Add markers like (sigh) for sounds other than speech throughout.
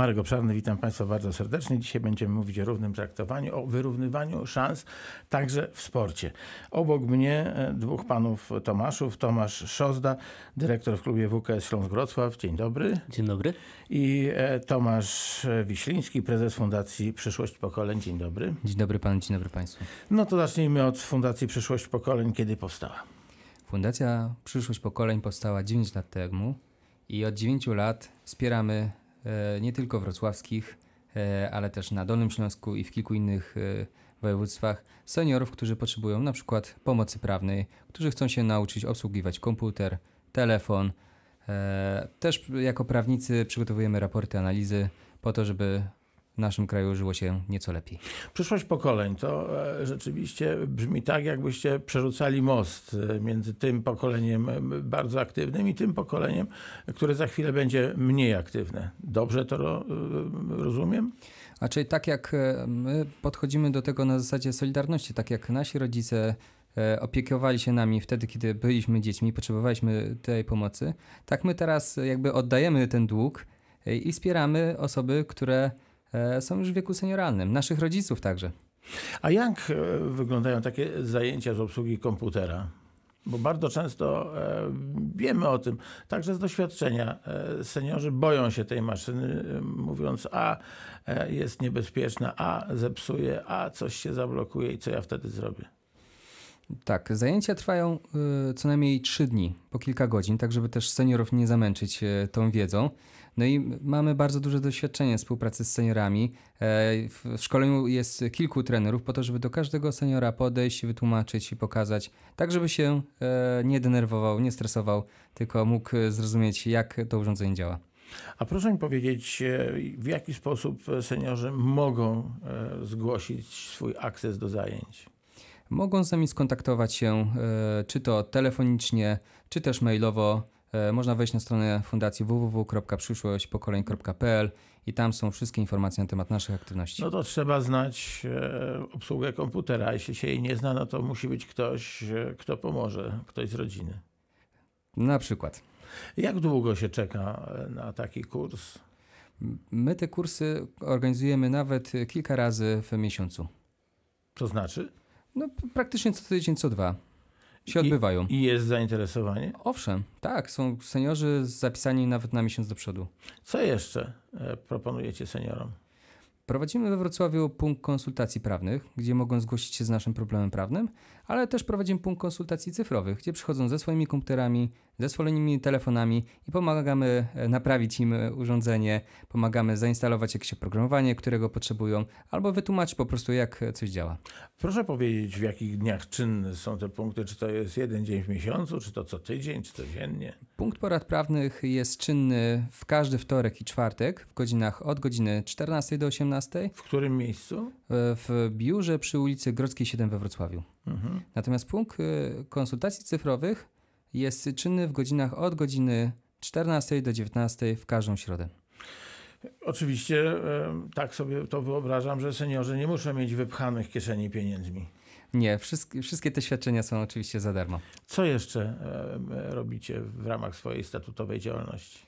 Marek Obszarny, witam Państwa bardzo serdecznie. Dzisiaj będziemy mówić o równym traktowaniu, o wyrównywaniu szans także w sporcie. Obok mnie e, dwóch panów Tomaszów. Tomasz Szozda, dyrektor w klubie WKS Śląsk Wrocław. Dzień dobry. Dzień dobry. I e, Tomasz Wiśliński, prezes Fundacji Przyszłość Pokoleń. Dzień dobry. Dzień dobry panu, dzień dobry państwu. No to zacznijmy od Fundacji Przyszłość Pokoleń. Kiedy powstała? Fundacja Przyszłość Pokoleń powstała 9 lat temu i od 9 lat wspieramy E, nie tylko wrocławskich, e, ale też na Dolnym Śląsku i w kilku innych e, województwach seniorów, którzy potrzebują na przykład pomocy prawnej, którzy chcą się nauczyć obsługiwać komputer, telefon. Też jako prawnicy przygotowujemy raporty analizy po to, żeby naszym kraju żyło się nieco lepiej. Przyszłość pokoleń to e, rzeczywiście brzmi tak, jakbyście przerzucali most e, między tym pokoleniem e, bardzo aktywnym i tym pokoleniem, które za chwilę będzie mniej aktywne. Dobrze to rozumiem? Znaczy, tak jak my podchodzimy do tego na zasadzie solidarności, tak jak nasi rodzice opiekowali się nami wtedy, kiedy byliśmy dziećmi, potrzebowaliśmy tej pomocy, tak my teraz jakby oddajemy ten dług i wspieramy osoby, które E, są już w wieku senioralnym, naszych rodziców także. A jak e, wyglądają takie zajęcia z obsługi komputera? Bo bardzo często e, wiemy o tym, także z doświadczenia. seniorzy boją się tej maszyny, mówiąc, a jest niebezpieczna, a zepsuje, a coś się zablokuje i co ja wtedy zrobię. Tak, zajęcia trwają co najmniej 3 dni, po kilka godzin, tak żeby też seniorów nie zamęczyć tą wiedzą. No i mamy bardzo duże doświadczenie współpracy z seniorami. E, w szkoleniu jest kilku trenerów po to, żeby do każdego seniora podejść, wytłumaczyć i pokazać, tak żeby się e, nie denerwował, nie stresował, tylko mógł zrozumieć, jak to urządzenie działa. A proszę mi powiedzieć, e, w jaki sposób seniorzy mogą zgłosić swój akces do zajęć? Mogą z nami skontaktować się, czy to telefonicznie, czy też mailowo E, można wejść na stronę fundacji www.przyszłośćpokoleń.pl i tam są wszystkie informacje na temat naszych aktywności. No to trzeba znać e, obsługę komputera. Jeśli się jej nie zna, no to musi być ktoś, e, kto pomoże, ktoś z rodziny. Na przykład. Jak długo się czeka na taki kurs? My te kursy organizujemy nawet kilka razy w miesiącu. Co znaczy? No, praktycznie co tydzień, co dwa się I, I jest zainteresowanie? Owszem, tak. Są seniorzy zapisani nawet na miesiąc do przodu. Co jeszcze e, proponujecie seniorom? Prowadzimy we Wrocławiu punkt konsultacji prawnych, gdzie mogą zgłosić się z naszym problemem prawnym, ale też prowadzimy punkt konsultacji cyfrowych, gdzie przychodzą ze swoimi komputerami, zesłolonymi telefonami i pomagamy e, naprawić im e, urządzenie, pomagamy zainstalować jakieś oprogramowanie, którego potrzebują, albo wytłumaczyć po prostu, jak e, coś działa. Proszę powiedzieć, w jakich dniach czynne są te punkty? Czy to jest jeden dzień w miesiącu, czy to co tydzień, czy codziennie? Punkt porad prawnych jest czynny w każdy wtorek i czwartek w godzinach od godziny 14 do 18. W którym miejscu? W biurze przy ulicy Grodzkiej 7 we Wrocławiu. Mhm. Natomiast punkt konsultacji cyfrowych jest czynny w godzinach od godziny 14 do 19 w każdą środę. Oczywiście tak sobie to wyobrażam, że seniorzy nie muszą mieć wypchanych kieszeni pieniędzmi. Nie, wszystkie, wszystkie te świadczenia są oczywiście za darmo. Co jeszcze robicie w ramach swojej statutowej działalności?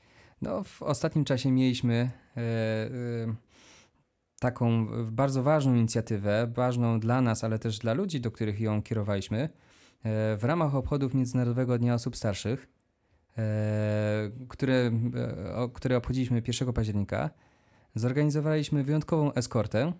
No, w ostatnim czasie mieliśmy e, e, taką bardzo ważną inicjatywę, ważną dla nas, ale też dla ludzi, do których ją kierowaliśmy. E, w ramach obchodów Międzynarodowego Dnia Osób Starszych, e, które, e, które obchodziliśmy 1 października, zorganizowaliśmy wyjątkową eskortę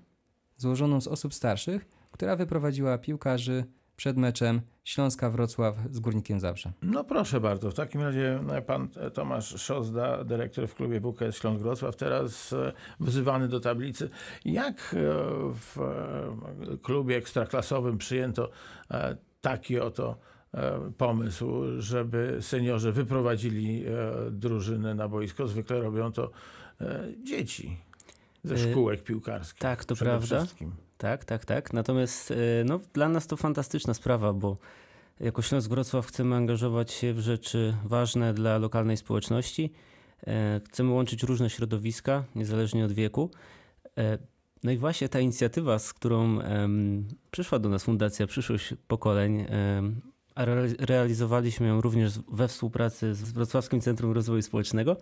złożoną z osób starszych, która wyprowadziła piłkarzy przed meczem Śląska-Wrocław z Górnikiem Zabrze. No proszę bardzo, w takim razie no, pan Tomasz Szozda, dyrektor w klubie WKS Śląsk-Wrocław, teraz wzywany do tablicy. Jak w klubie ekstraklasowym przyjęto taki oto e, pomysł, żeby seniorzy wyprowadzili e, drużynę na boisko. Zwykle robią to e, dzieci ze szkółek piłkarskich. Tak, to prawda. Wszystkim. Tak, tak, tak. Natomiast no, dla nas to fantastyczna sprawa, bo jako Śląsk Wrocław chcemy angażować się w rzeczy ważne dla lokalnej społeczności. Chcemy łączyć różne środowiska, niezależnie od wieku. No i właśnie ta inicjatywa, z którą um, przyszła do nas Fundacja Przyszłość Pokoleń, um, a realizowaliśmy ją również we współpracy z Wrocławskim Centrum Rozwoju Społecznego,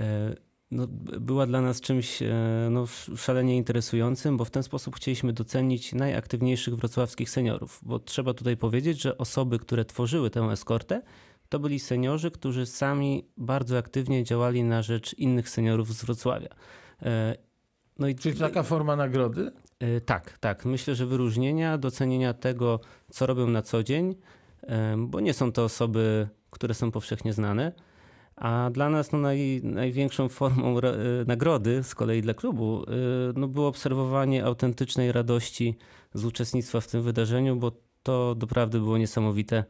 e, no, była dla nas czymś e, no, szalenie interesującym, bo w ten sposób chcieliśmy docenić najaktywniejszych wrocławskich seniorów. Bo trzeba tutaj powiedzieć, że osoby, które tworzyły tę eskortę, to byli seniorzy, którzy sami bardzo aktywnie działali na rzecz innych seniorów z Wrocławia e, no i... Czy taka forma nagrody? E, tak, tak. Myślę, że wyróżnienia, docenienia tego, co robią na co dzień, e, bo nie są to osoby, które są powszechnie znane. A dla nas no, naj, największą formą e, nagrody, z kolei dla klubu, no, było obserwowanie autentycznej radości z uczestnictwa w tym wydarzeniu, bo to doprawdy było niesamowite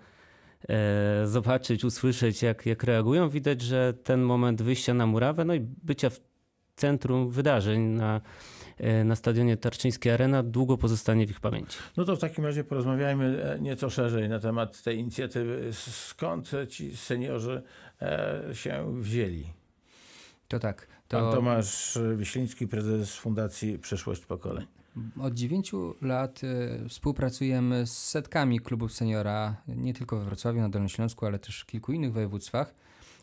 zobaczyć, usłyszeć, jak, jak reagują. Widać, że ten moment wyjścia na murawę, no i bycia w centrum wydarzeń na, e, na stadionie Tarczyńskiej Arena długo pozostanie w ich pamięci. No to w takim razie porozmawiajmy e, nieco szerzej na temat tej inicjatywy. Skąd ci seniorzy e, się wzięli? To tak. To... Pan Tomasz Wiśliński, prezes Fundacji Przyszłość Pokoleń. Od 9 lat współpracujemy z setkami klubów seniora, nie tylko we Wrocławiu, na Dolnym Śląsku, ale też w kilku innych województwach.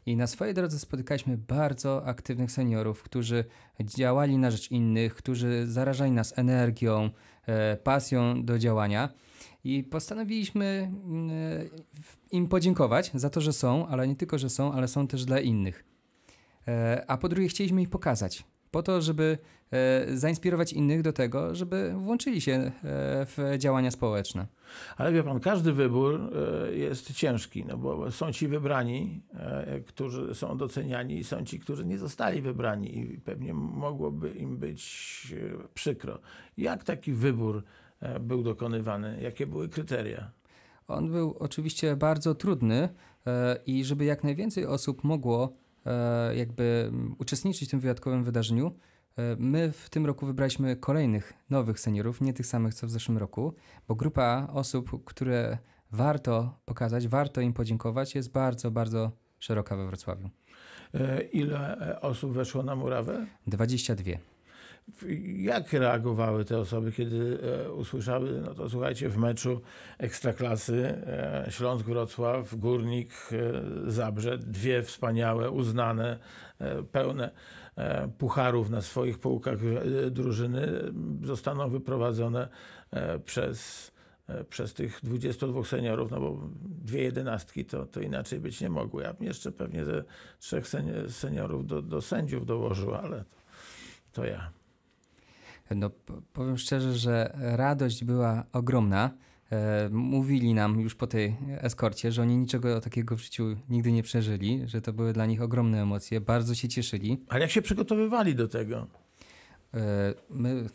I na swojej drodze spotykaliśmy bardzo aktywnych seniorów, którzy działali na rzecz innych, którzy zarażali nas energią, e, pasją do działania. I postanowiliśmy mm, e, im podziękować za to, że są, ale nie tylko, że są, ale są też dla innych. E, a po drugie, chcieliśmy ich pokazać, po to, żeby E, zainspirować innych do tego, żeby włączyli się e, w działania społeczne. Ale wie pan, każdy wybór e, jest ciężki, no bo są ci wybrani, którzy są doceniani i są ci, którzy nie zostali wybrani i pewnie mogłoby im być przykro. Jak taki wybór był dokonywany? Jakie były kryteria? On był oczywiście bardzo trudny i żeby jak najwięcej osób mogło jakby uczestniczyć w tym wyjątkowym wydarzeniu, E, my w tym roku wybraliśmy kolejnych nowych seniorów, nie tych samych co w zeszłym roku, bo grupa osób, które warto pokazać, warto im podziękować, jest bardzo, bardzo szeroka we Wrocławiu. E, ile e, osób weszło na murawę? 22 jak reagowały te osoby, kiedy e, usłyszały, no to słuchajcie, w meczu Ekstraklasy e, Śląsk-Wrocław, Górnik, e, Zabrze, dwie wspaniałe, uznane, pełne pucharów na swoich półkach drużyny zostaną wyprowadzone przez przez tych 22 seniorów, no bo dwie jedenastki to, to inaczej być nie mogły. Ja bym jeszcze pewnie ze trzech seniorów do, do sędziów dołożył, ale to, to ja. No, powiem szczerze, że radość była ogromna. E, mówili nam już po tej eskorcie, że oni niczego takiego w życiu nigdy nie przeżyli, że to były dla nich ogromne emocje, bardzo się cieszyli. Ale jak się przygotowywali do tego? E, my,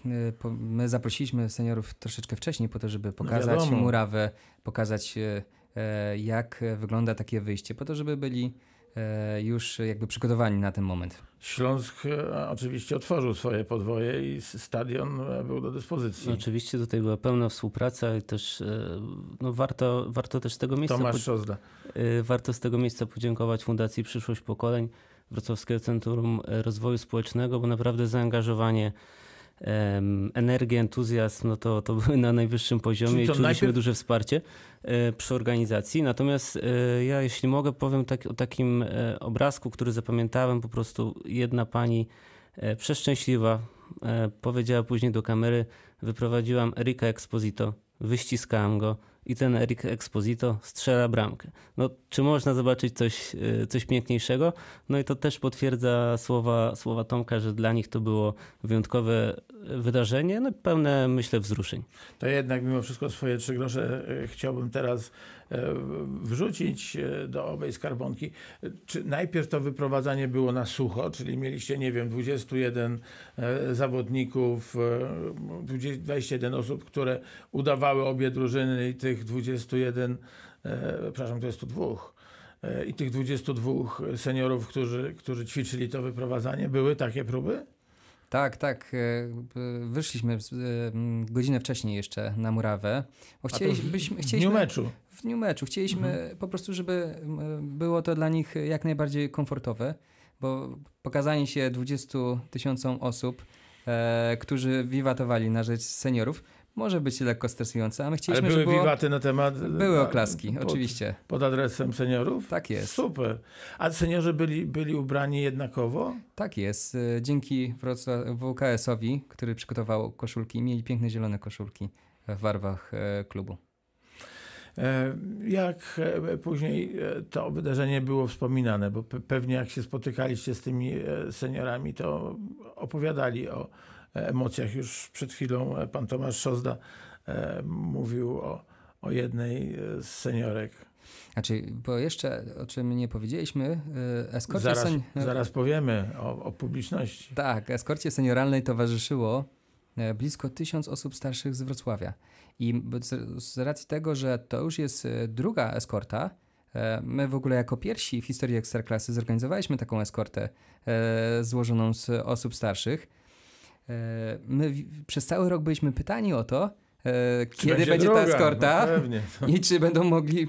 my zaprosiliśmy seniorów troszeczkę wcześniej po to, żeby no pokazać no murawę, pokazać e, jak wygląda takie wyjście, po to, żeby byli E, już jakby przygotowani na ten moment. Śląsk e, oczywiście otworzył swoje podwoje i stadion e, był do dyspozycji. No, oczywiście tutaj była pełna współpraca i też no warto, warto też z tego miejsca. Tomasz Szozda. Warto z tego miejsca podziękować Fundacji Przyszłość Pokoleń Wrocławskiego Centrum Rozwoju Społecznego, bo naprawdę zaangażowanie energię, entuzjazm, no to, to (laughs) były na najwyższym poziomie i czuliśmy najpierw... duże wsparcie e, przy organizacji. Natomiast e, ja, jeśli mogę, powiem tak, o takim e, obrazku, który zapamiętałem. Po prostu jedna pani przeszczęśliwa powiedziała później do kamery, wyprowadziłam Erika Exposito, wyściskałam go, i ten Eric Exposito strzela bramkę. No, czy można zobaczyć coś, y, coś piękniejszego? No i to też potwierdza słowa, słowa Tomka, że dla nich to było wyjątkowe wydarzenie, no, pełne, myślę, wzruszeń. To jednak mimo wszystko swoje trzy grosze e, chciałbym teraz e, wrzucić e, do owej skarbonki. Czy najpierw to wyprowadzanie było na sucho, czyli mieliście, nie wiem, 21 zawodników, 21 osób, które udawały obie drużyny i tych 21, przepraszam, to jest tu dwóch i tych 22 seniorów, którzy, którzy ćwiczyli to wyprowadzanie, były takie próby? Tak, tak. E, e, wyszliśmy e, godzinę wcześniej jeszcze na murawę. Bo chcieliśmy, w dniu meczu. W dniu meczu. Chcieliśmy mhm. po prostu, żeby było to dla nich jak najbardziej komfortowe, bo pokazanie się 20 tysiącom osób, e, którzy wiwatowali na rzecz seniorów, może być lekko stresujące, a my chcieliśmy, Ale były żeby wiwaty na temat... Były e, oklaski, pod, oczywiście. Pod adresem seniorów? Tak jest. Super. A seniorzy byli, byli ubrani jednakowo? Tak jest. E, dzięki WKS-owi, który przygotował koszulki, mieli piękne zielone koszulki w barwach e, klubu. Jak później to wydarzenie było wspominane, bo pewnie jak się spotykaliście z tymi seniorami, to opowiadali o, E, emocjach. Już przed chwilą e, pan Tomasz Szozda e, mówił o, o jednej z seniorek. Znaczy, bo jeszcze o czym nie powiedzieliśmy, eskorcie zaraz, sen... zaraz powiemy o, o publiczności. Tak, eskorcie senioralnej towarzyszyło blisko tysiąc osób starszych z Wrocławia. I z, z racji tego, że to już jest druga eskorta, My w ogóle jako pierwsi w historii Ekstraklasy zorganizowaliśmy taką eskortę złożoną z osób starszych. E, my przez cały rok byliśmy pytani o to, e, kiedy będzie, będzie ta no eskorta no i czy będą mogli e,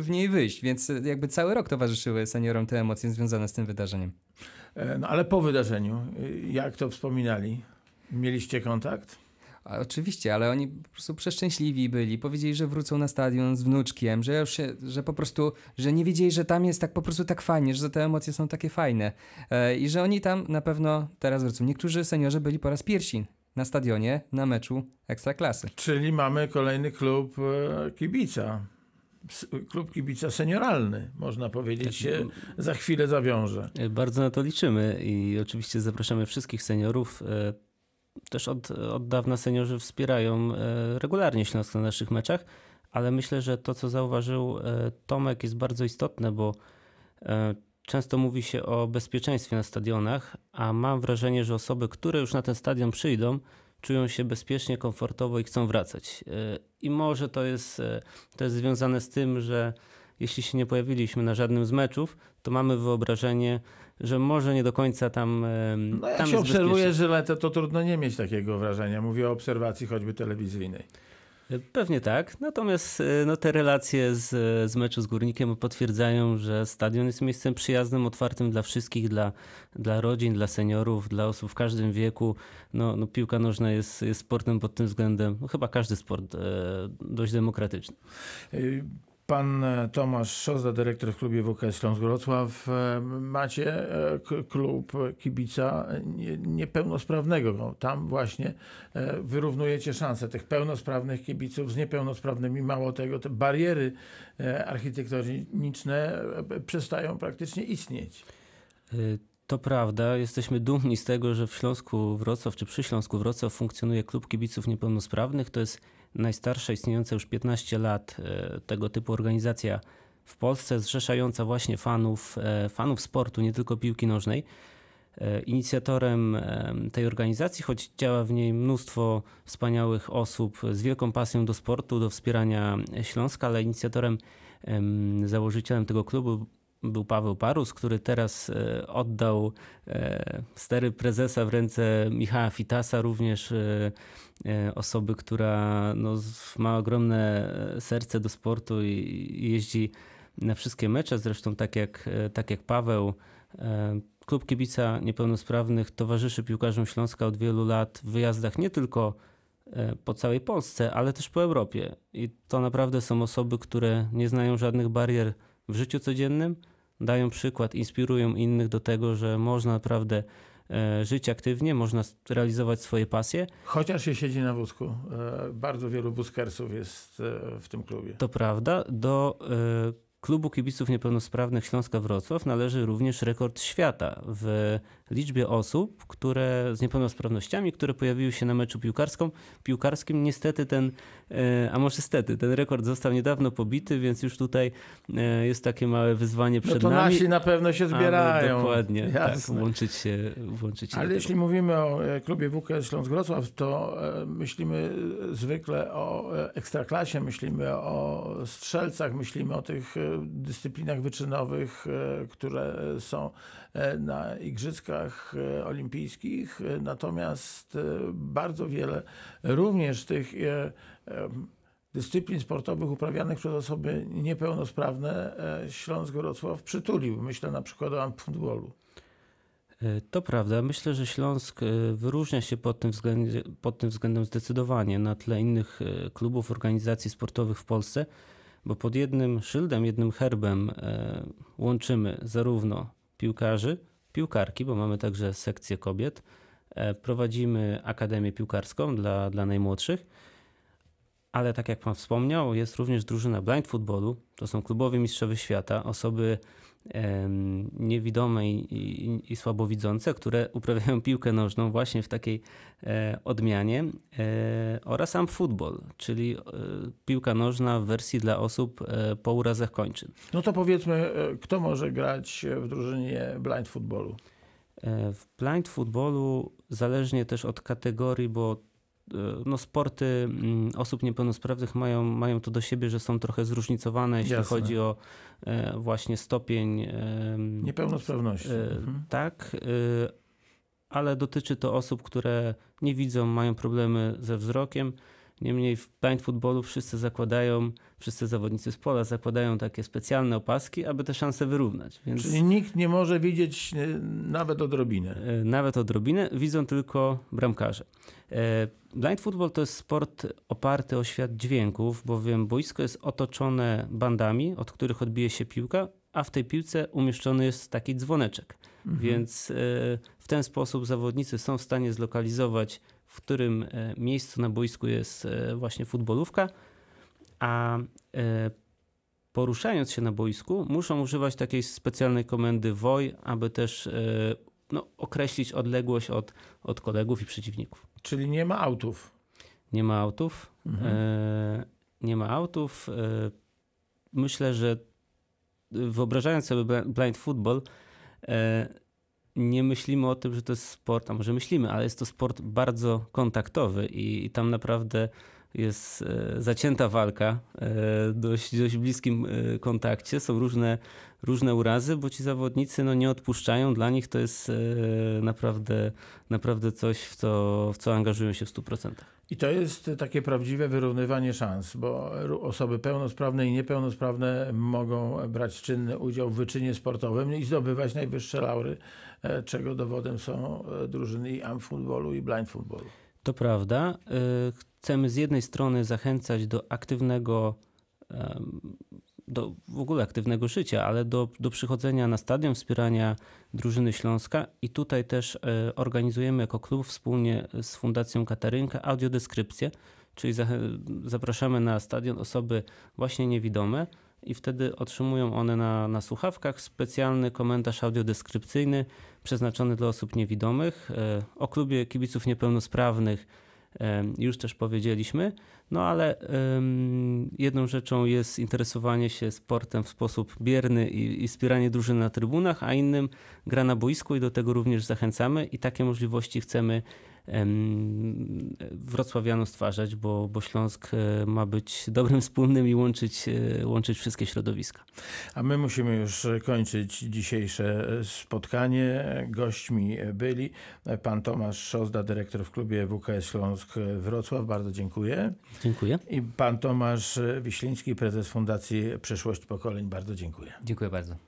w niej wyjść. Więc jakby cały rok towarzyszyły seniorom te emocje związane z tym wydarzeniem. No ale po wydarzeniu, jak to wspominali, mieliście kontakt? oczywiście, ale oni po prostu przeszczęśliwi byli. Powiedzieli, że wrócą na stadion z wnuczkiem, że już się, że po prostu, że nie wiedzieli, że tam jest tak po prostu tak fajnie, że te emocje są takie fajne. E, I że oni tam na pewno teraz wrócą. Niektórzy seniorzy byli po raz pierwszy na stadionie na meczu Ekstraklasy. Czyli mamy kolejny klub e, kibica klub kibica senioralny, można powiedzieć, się za chwilę zawiąże. Bardzo na to liczymy i oczywiście zapraszamy wszystkich seniorów. E, też od, od dawna seniorzy wspierają e, regularnie Śląsk na naszych meczach, ale myślę, że to, co zauważył e, Tomek, jest bardzo istotne, bo e, często mówi się o bezpieczeństwie na stadionach, a mam wrażenie, że osoby, które już na ten stadion przyjdą, czują się bezpiecznie, komfortowo i chcą wracać. I może to jest, to jest związane z tym, że jeśli się nie pojawiliśmy na żadnym z meczów, to mamy wyobrażenie, że może nie do końca tam. No jak tam się obserwuje Żyletę, to trudno nie mieć takiego wrażenia. Mówię o obserwacji choćby telewizyjnej. E, pewnie tak. Natomiast e, no, te relacje z, e, z meczu z Górnikiem potwierdzają, że stadion jest miejscem przyjaznym, otwartym dla wszystkich, dla, dla rodzin, dla seniorów, dla osób w każdym wieku. No, no piłka nożna jest, jest sportem pod tym względem, no, chyba każdy sport e, dość demokratyczny. Pan e, Tomasz Szozda, dyrektor w klubie WKS Śląsk Wrocław. E, macie e, klub kibica niepełnosprawnego. No, tam właśnie wyrównujecie szanse tych pełnosprawnych kibiców z niepełnosprawnymi. Mało tego, te bariery architektoniczne przestają praktycznie istnieć. Y to prawda, jesteśmy dumni z tego, że w Śląsku Wrocław czy przy Śląsku Wrocław funkcjonuje klub kibiców niepełnosprawnych. To jest najstarsza istniejąca już 15 lat e, tego typu organizacja w Polsce, zrzeszająca właśnie fanów, e, fanów sportu, nie tylko piłki nożnej. E, inicjatorem tej organizacji, choć działa w niej mnóstwo wspaniałych osób z wielką pasją do sportu, do wspierania Śląska, ale inicjatorem, założycielem tego klubu był Paweł Parus, który teraz e, oddał e, stery prezesa w ręce Michała Fitasa, również e, osoby, która no, ma ogromne serce do sportu i jeździ na wszystkie mecze, zresztą tak jak, tak jak Paweł. Klub Kibica Niepełnosprawnych towarzyszy piłkarzom Śląska od wielu lat w wyjazdach nie tylko po całej Polsce, ale też po Europie. I to naprawdę są osoby, które nie znają żadnych barier w życiu codziennym, dają przykład, inspirują innych do tego, że można naprawdę e, żyć aktywnie, można realizować swoje pasje. Chociaż się siedzi na wózku. E, bardzo wielu wózkersów jest e, w tym klubie. To prawda. Do klubu kibiców niepełnosprawnych Śląska Wrocław należy również rekord świata w liczbie osób, które z niepełnosprawnościami, które pojawiły się na meczu piłkarskim. Niestety ten E, a może stety, ten rekord został niedawno pobity, więc już tutaj e, jest takie małe wyzwanie przed nami. No to nasi na pewno się no, zbierają. Dokładnie, tak, Jasne. tak, włączyć się. Włączyć się Ale jeśli mówimy o e, klubie WKS Śląsk Wrocław, to myślimy zwykle o ekstraklasie, myślimy o strzelcach, myślimy o tych dyscyplinach wyczynowych, które są na Igrzyskach Olimpijskich. Natomiast bardzo wiele również tych dyscyplin sportowych uprawianych przez osoby niepełnosprawne e, Śląsk Wrocław przytulił. Myślę na przykład o futbolu. E, to prawda. Myślę, że Śląsk e, wyróżnia się pod tym, względem, pod tym względem zdecydowanie na tle innych klubów, organizacji sportowych w Polsce, bo pod jednym szyldem, jednym herbem łączymy zarówno piłkarzy, piłkarki, bo mamy także sekcję kobiet, prowadzimy akademię piłkarską dla, dla najmłodszych ale tak jak Pan wspomniał, jest również drużyna blind footballu, to są klubowi mistrzowie świata, osoby niewidome i, i, i, słabowidzące, które uprawiają piłkę nożną właśnie w takiej e, odmianie e, oraz sam futbol, czyli e, piłka nożna w wersji dla osób po urazach kończyn. No to powiedzmy, kto może grać w drużynie blind footballu? W blind footballu zależnie też od kategorii, bo E, no, sporty mm, osób niepełnosprawnych mają, mają to do siebie, że są trochę zróżnicowane, jeśli Jasne. chodzi o e, właśnie stopień e, niepełnosprawności. Mhm. Tak, ale dotyczy to osób, które nie widzą, mają problemy ze wzrokiem Niemniej w blind footballu wszyscy zakładają, wszyscy zawodnicy z pola zakładają takie specjalne opaski, aby te szanse wyrównać. Więc Czyli nikt nie może widzieć e, nawet odrobinę. E, nawet odrobinę, widzą tylko bramkarze. E, blind football to jest sport oparty o świat dźwięków, bowiem boisko jest otoczone bandami, od których odbije się piłka, a w tej piłce umieszczony jest taki dzwoneczek. Mhm. Więc w ten sposób zawodnicy są w stanie zlokalizować w którym e, miejscu na boisku jest e, właśnie futbolówka, a e, poruszając się na boisku muszą używać takiej specjalnej komendy WOJ, aby też no, określić odległość od, od kolegów i przeciwników. Czyli nie ma autów. Nie ma autów. Mhm. nie ma autów. myślę, że wyobrażając sobie blind football, nie myślimy o tym, że to jest sport, a może myślimy, ale jest to sport bardzo kontaktowy i, i tam naprawdę jest e, zacięta walka e, dość, dość bliskim e, kontakcie. Są różne, różne urazy, bo ci zawodnicy no, nie odpuszczają. Dla nich to jest naprawdę, naprawdę coś, w co, w co angażują się w 100%. I to jest takie prawdziwe wyrównywanie szans, bo osoby pełnosprawne i niepełnosprawne mogą brać czynny udział w wyczynie sportowym i zdobywać najwyższe laury E, czego dowodem są e, drużyny i am futbolu i blind futbolu. To prawda. E, chcemy z jednej strony zachęcać do aktywnego do w ogóle aktywnego życia, ale do, do przychodzenia na stadion, wspierania drużyny Śląska i tutaj też organizujemy jako klub wspólnie z Fundacją Katarynka audiodeskrypcję, czyli zapraszamy na stadion osoby właśnie niewidome, i wtedy otrzymują one na, na słuchawkach specjalny komentarz audiodeskrypcyjny przeznaczony dla osób niewidomych. E, o klubie kibiców niepełnosprawnych e, już też powiedzieliśmy, no ale jedną rzeczą jest interesowanie się sportem w sposób bierny i, i wspieranie drużyny na trybunach, a innym gra na boisku i do tego również zachęcamy i takie możliwości chcemy wrocławianu stwarzać, bo, bo Śląsk e, ma być dobrym wspólnym i łączyć, e, łączyć wszystkie środowiska. A my musimy już kończyć dzisiejsze e, spotkanie. Gośćmi byli pan Tomasz Szozda, dyrektor w klubie WKS Śląsk Wrocław. Bardzo dziękuję. Dziękuję. I pan Tomasz Wiśliński, prezes Fundacji Przyszłość Pokoleń. Bardzo dziękuję. Dziękuję bardzo.